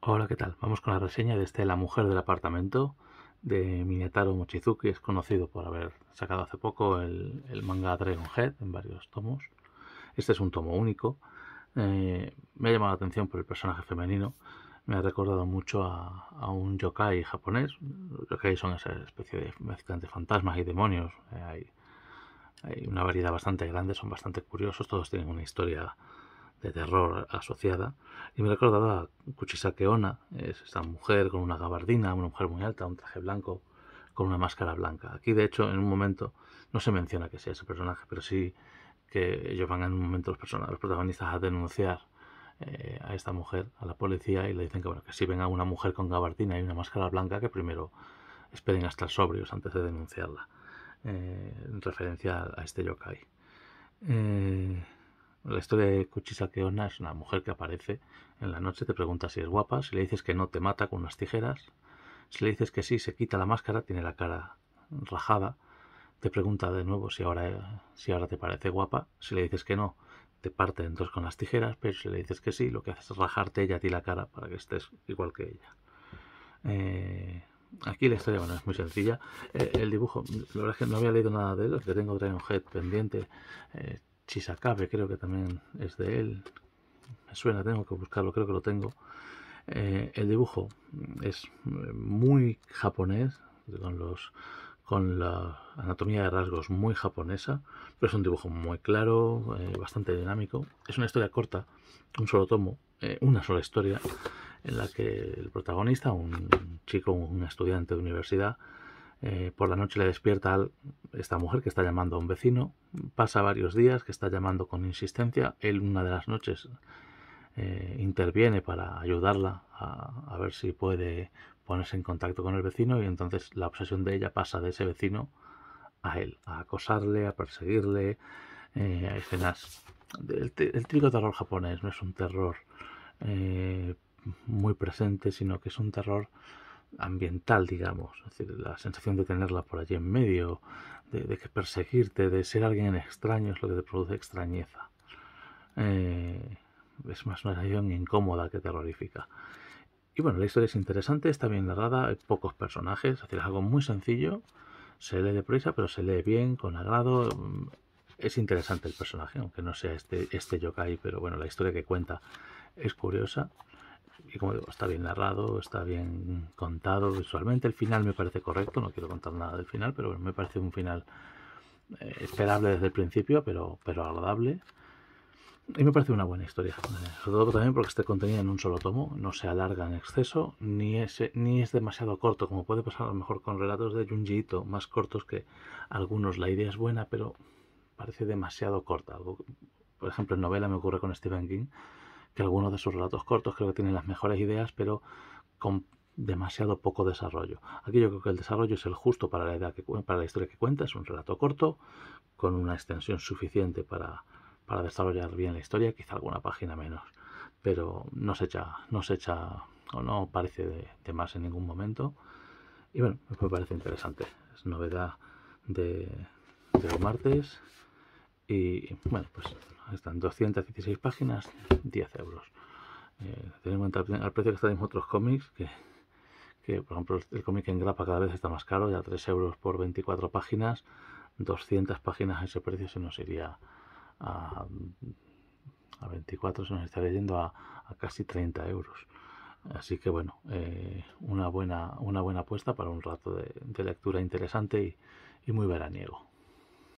Hola, ¿qué tal? Vamos con la reseña de este La mujer del apartamento de Minetaro Mochizuki. Es conocido por haber sacado hace poco el, manga Dragon Head en varios tomos. Este es un tomo único. Eh, me ha llamado la atención por el personaje femenino. Me ha recordado mucho a, un yokai japonés. Los yokai son esa especie de mezcla fantasmas y demonios. Eh, hay, hay una variedad bastante grande, son bastante curiosos. Todos tienen una historia de terror asociada. Y me recordaba a Kuchisake Ona, es esta mujer con una gabardina, una mujer muy alta, un traje blanco, con una máscara blanca. Aquí, de hecho, en un momento no se menciona que sea ese personaje, pero sí que ellos van en un momento los, personajes, protagonistas a denunciar eh, a esta mujer, a la policía, y le dicen que, bueno, que si ven a una mujer con gabardina y una máscara blanca, que primero esperen hasta estar sobrios antes de denunciarla, eh, en referencia a este yokai. Eh, la historia de Kuchisake Onna es una mujer que aparece en la noche, te pregunta si es guapa, si le dices que no te mata con unas tijeras, si le dices que sí, se quita la máscara, tiene la cara rajada, te pregunta de nuevo si ahora, si ahora te parece guapa, si le dices que no, te parte en dos con las tijeras, pero si le dices que sí, lo que hace es rajarte ella a ti la cara para que estés igual que ella. Eh, aquí la historia bueno, es muy sencilla. Eh, el dibujo, la verdad es que no había leído nada de él, que tengo Dragon Head pendiente. Eh, Chisakabe, creo que también es de él. Me suena, tengo que buscarlo, creo que lo tengo. Eh, el dibujo es eh, muy japonés, con los con la anatomía de rasgos muy japonesa, pero es un dibujo muy claro, eh, bastante dinámico. Es una historia corta, un solo tomo, una sola historia, en la que el protagonista, un chico, un estudiante de universidad, eh, por la noche le despierta esta mujer que está llamando a un vecino. Pasa varios días que está llamando con insistencia. Él una de las noches eh, interviene para ayudarla a, ver si puede ponerse en contacto con el vecino y entonces la obsesión de ella pasa de ese vecino a él, a acosarle, a perseguirle, eh, a escenas... El, el típico terror japonés no es un terror muy presente, sino que es un terror ambiental, digamos, es decir, la sensación de tenerla por allí en medio, de, que perseguirte, de ser alguien extraño es lo que te produce extrañeza. Eh, es más una sensación incómoda que terrorífica. Y bueno, la historia es interesante, está bien narrada, hay pocos personajes, es es algo muy sencillo, se lee deprisa, pero se lee bien, con agrado. Mm, es interesante el personaje, aunque no sea este, este yokai, pero bueno, la historia que cuenta es curiosa y como digo, está bien narrado, está bien contado visualmente. El final me parece correcto, no quiero contar nada del final, pero me parece un final eh, esperable desde el principio, pero, pero agradable. Y me parece una buena historia. Eh, sobre todo también porque esté contenido en un solo tomo, no se alarga en exceso, ni es, ni es demasiado corto, como puede pasar a lo mejor con relatos de Junji Ito, más cortos que algunos. La idea es buena, pero parece demasiado corta. Por ejemplo, en novela me ocurre con Stephen King, que algunos de sus relatos cortos creo que tienen las mejores ideas, pero con demasiado poco desarrollo. Aquí yo creo que el desarrollo es el justo para la, edad que, para la historia que cuenta, es un relato corto, con una extensión suficiente para, para desarrollar bien la historia, quizá alguna página menos, pero no se echa, no se echa o no parece de, más en ningún momento. Y bueno, pues me parece interesante, es novedad de, de martes. Y bueno, pues están 216 páginas, 10 euros. Eh, en cuenta al precio que están en otros cómics, que, por ejemplo el cómic en grapa cada vez está más caro, ya 3 euros por 24 páginas, 200 páginas a ese precio se nos iría a, 24, se nos estaría yendo a, casi 30 euros. Así que bueno, eh, una, buena, una buena apuesta para un rato de, lectura interesante y muy veraniego.